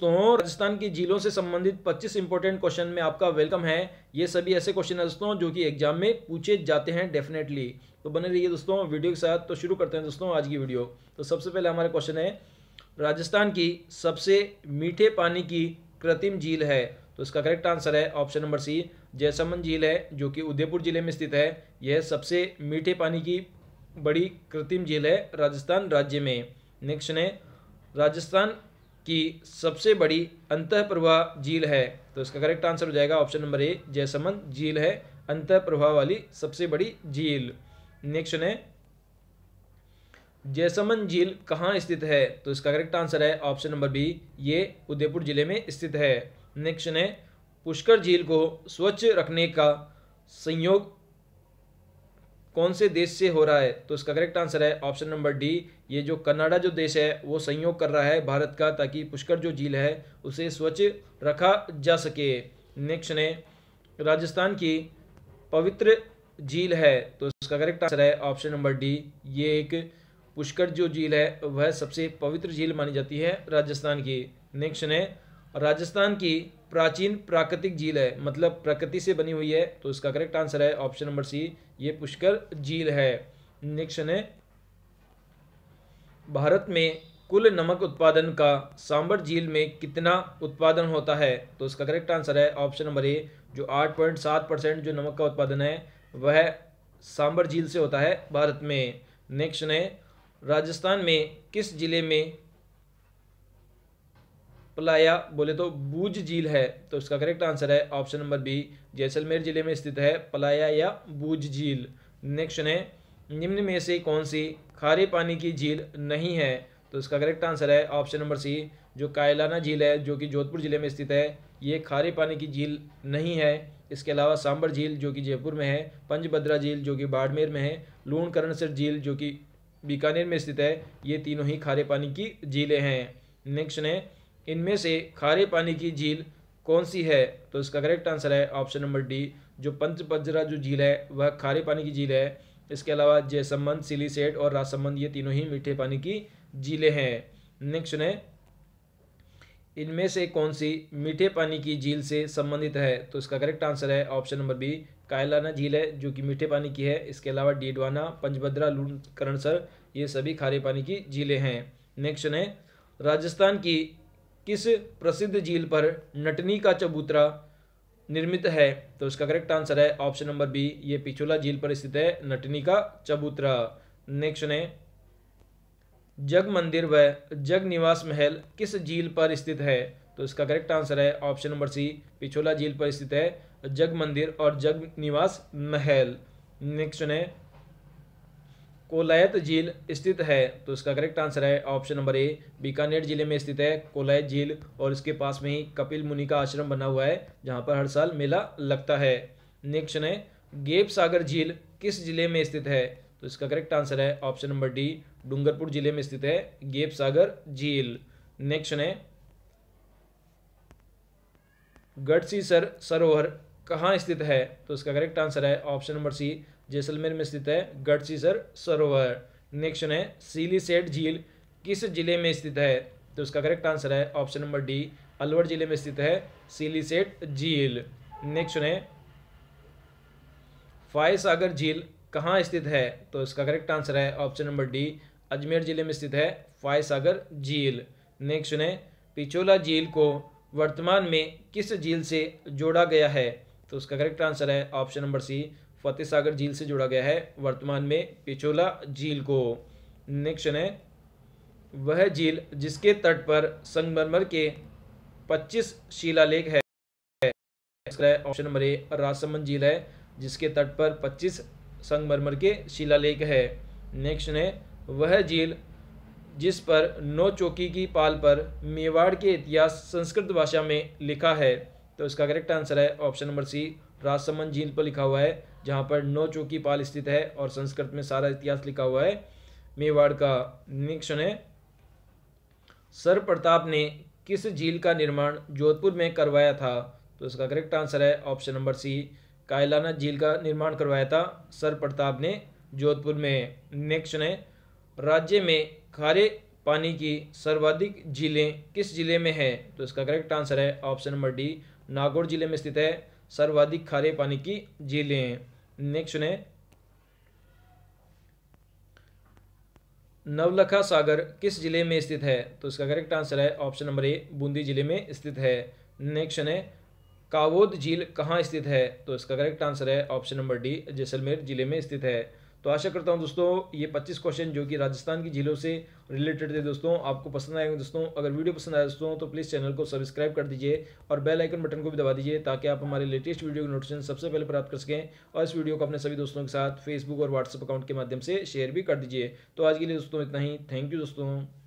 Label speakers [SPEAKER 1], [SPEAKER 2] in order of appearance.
[SPEAKER 1] तो राजस्थान की जिलों से संबंधित 25 इंपॉर्टेंट क्वेश्चन में आपका वेलकम है ये सभी ऐसे क्वेश्चन है दोस्तों जो कि एग्जाम में पूछे जाते हैं डेफिनेटली तो बने रहिए दोस्तों वीडियो के साथ तो शुरू करते हैं दोस्तों आज की वीडियो तो सबसे पहले हमारा क्वेश्चन है राजस्थान की सबसे मीठे पानी की कृत्रिम झील है तो इसका करेक्ट आंसर है ऑप्शन नंबर सी जयसमंद झील है जो कि उदयपुर जिले में स्थित है यह सबसे मीठे पानी की बड़ी कृत्रिम झील है राजस्थान राज्य में नेक्स्ट है राजस्थान की सबसे बड़ी अंतःप्रवाह झील है तो इसका करेक्ट आंसर हो जाएगा ऑप्शन नंबर ए जयसमंद झील है अंतःप्रवाह वाली सबसे बड़ी झील नेक्स्ट है जैसमन झील कहाँ स्थित है तो इसका करेक्ट आंसर है ऑप्शन नंबर बी ये उदयपुर जिले में स्थित है नेक्स्ट है पुष्कर झील को स्वच्छ रखने का संयोग कौन से देश से हो रहा है तो इसका करेक्ट आंसर है ऑप्शन नंबर डी ये जो कनाडा जो देश है वो संयोग कर रहा है भारत का ताकि पुष्कर जो झील है उसे स्वच्छ रखा जा सके नेक्स्ट ने राजस्थान की पवित्र झील है तो इसका करेक्ट आंसर है ऑप्शन नंबर डी ये एक पुष्कर जो झील है वह सबसे पवित्र झील मानी जाती है राजस्थान की नेक्स्ट ने राजस्थान की प्राचीन प्राकृतिक झील है मतलब प्रकृति से बनी हुई है तो इसका करेक्ट आंसर है ऑप्शन नंबर सी ये पुष्कर झील है नेक्स्ट है भारत में कुल नमक उत्पादन का सांबर झील में कितना उत्पादन होता है तो इसका करेक्ट आंसर है ऑप्शन नंबर ए जो 8.7 परसेंट जो नमक का उत्पादन है वह सांबर झील से होता है भारत में नेक्स्ट है राजस्थान में किस जिले में पलाया बोले तो बूझ झील है तो इसका करेक्ट आंसर है ऑप्शन नंबर बी जैसलमेर जिले में स्थित है पलाया या बूझ झील नेक्स्ट है निम्न में से कौन सी खारे पानी की झील नहीं है तो इसका करेक्ट आंसर है ऑप्शन नंबर सी जो कायलाना झील है जो कि जोधपुर जिले में स्थित है ये खारे पानी की झील नहीं है इसके अलावा सांबर झील जो कि जयपुर में है पंचभद्रा झील जो कि बाड़मेर में है लूण करणसर झील जो कि बीकानेर में स्थित है ये तीनों ही खारे पानी की झीलें हैं नेक्स्ट है इनमें से खारे पानी की झील कौन सी है तो इसका करेक्ट आंसर है ऑप्शन नंबर डी जो पंचपजरा जो झील है वह खारे पानी की झील है इसके अलावा सिली सिलीसेट और राजसंबंध ये तीनों ही मीठे पानी की झीलें हैं नेक्स्ट सुने इनमें से कौन सी मीठे पानी की झील से संबंधित है तो इसका करेक्ट आंसर है ऑप्शन नंबर बी कायलाना झील है जो कि मीठे पानी की है इसके अलावा डीडवाना पंचभद्रा लून करणसर ये सभी खारे पानी की झीलें हैं नेक्स्ट है राजस्थान की किस प्रसिद्ध झील पर नटनी का चबूतरा निर्मित है तो इसका करेक्ट आंसर है ऑप्शन नंबर बी ये पिछोला झील पर स्थित है नटनी का चबूतरा नेक्स्ट ने जग मंदिर व जग निवास महल किस झील पर स्थित है तो इसका करेक्ट आंसर है ऑप्शन नंबर सी पिछोला झील पर स्थित है जग मंदिर और जग निवास महल नेक्स्ट ने कोलायत झील स्थित है तो इसका करेक्ट आंसर है ऑप्शन नंबर ए बीकानेर जिले में स्थित है कोलायत झील और इसके पास में ही कपिल मुनि का आश्रम बना हुआ है जहाँ पर हर साल मेला लगता है नेक्स्ट है गेप सागर झील किस जिले में स्थित है तो इसका करेक्ट आंसर है ऑप्शन नंबर डी डूंगरपुर जिले में स्थित है गेप सागर झील नेक्स्ट है गढ़सीसर सरोवर कहाँ स्थित है तो इसका करेक्ट आंसर है ऑप्शन नंबर सी जैसलमेर में स्थित है गढ़सीसर सरोवर नेक्स्ट है सेठ झील किस जिले में स्थित है तो इसका करेक्ट आंसर है ऑप्शन नंबर डी अलवर जिले में स्थित है सेठ झील नेक्स्ट है फाय सागर झील कहाँ स्थित है तो इसका करेक्ट आंसर है ऑप्शन नंबर डी अजमेर जिले में स्थित है फाय सागर झील नेक्स्ट है पिचोला झील को वर्तमान में किस झील से जोड़ा गया है तो उसका करेक्ट आंसर है option number C Fateh Sagar झील से जोड़ा गया है वर्तमान में पिछोला झील को नेक्स्ट है वह झील जिसके तट पर संगमरमर के 25 शिलालेख है ऑप्शन नंबर ए राजसमंद झील है जिसके तट पर 25 संगमरमर के शिलालेख है नेक्स्ट है वह झील जिस पर नौ चौकी की पाल पर मेवाड़ के इतिहास संस्कृत भाषा में लिखा है तो इसका करेक्ट आंसर है ऑप्शन नंबर सी राजसमंद झील पर लिखा हुआ है जहाँ पर नौ चौकी पाल स्थित है और संस्कृत में सारा इतिहास लिखा हुआ है मेवाड़ का निरीक्षण है सर प्रताप ने किस झील का निर्माण जोधपुर में करवाया था तो इसका करेक्ट आंसर है ऑप्शन नंबर सी कायलाना झील का निर्माण करवाया था सर प्रताप ने जोधपुर में नेक्स्ट है राज्य में खारे पानी की सर्वाधिक झीलें किस जिले में है तो इसका करेक्ट आंसर है ऑप्शन नंबर डी नागौर जिले में स्थित है सर्वाधिक खारे पानी की झीलें नेक्स्ट सुने नवलखा सागर किस जिले में स्थित है तो इसका करेक्ट आंसर है ऑप्शन नंबर ए बूंदी जिले में स्थित है नेक्स्ट है कावोद झील कहाँ स्थित है तो इसका करेक्ट आंसर है ऑप्शन नंबर डी जैसलमेर जिले में स्थित है तो आशा करता हूँ दोस्तों ये 25 क्वेश्चन जो कि राजस्थान की झीलों से रिलेटेड थे दोस्तों आपको पसंद आएंगे दोस्तों अगर वीडियो पसंद आए दोस्तों तो प्लीज़ चैनल को सब्सक्राइब कर दीजिए और बेल आइकन बटन को भी दबा दीजिए ताकि आप हमारे लेटेस्ट वीडियो की नोटिफिकेशन सबसे पहले प्राप्त कर सकें और इस वीडियो को अपने सभी दोस्तों के साथ फेसबुक और व्हाट्सअप अकाउंट के माध्यम से शेयर भी कर दीजिए तो आज के लिए दोस्तों इतना ही थैंक यू दोस्तों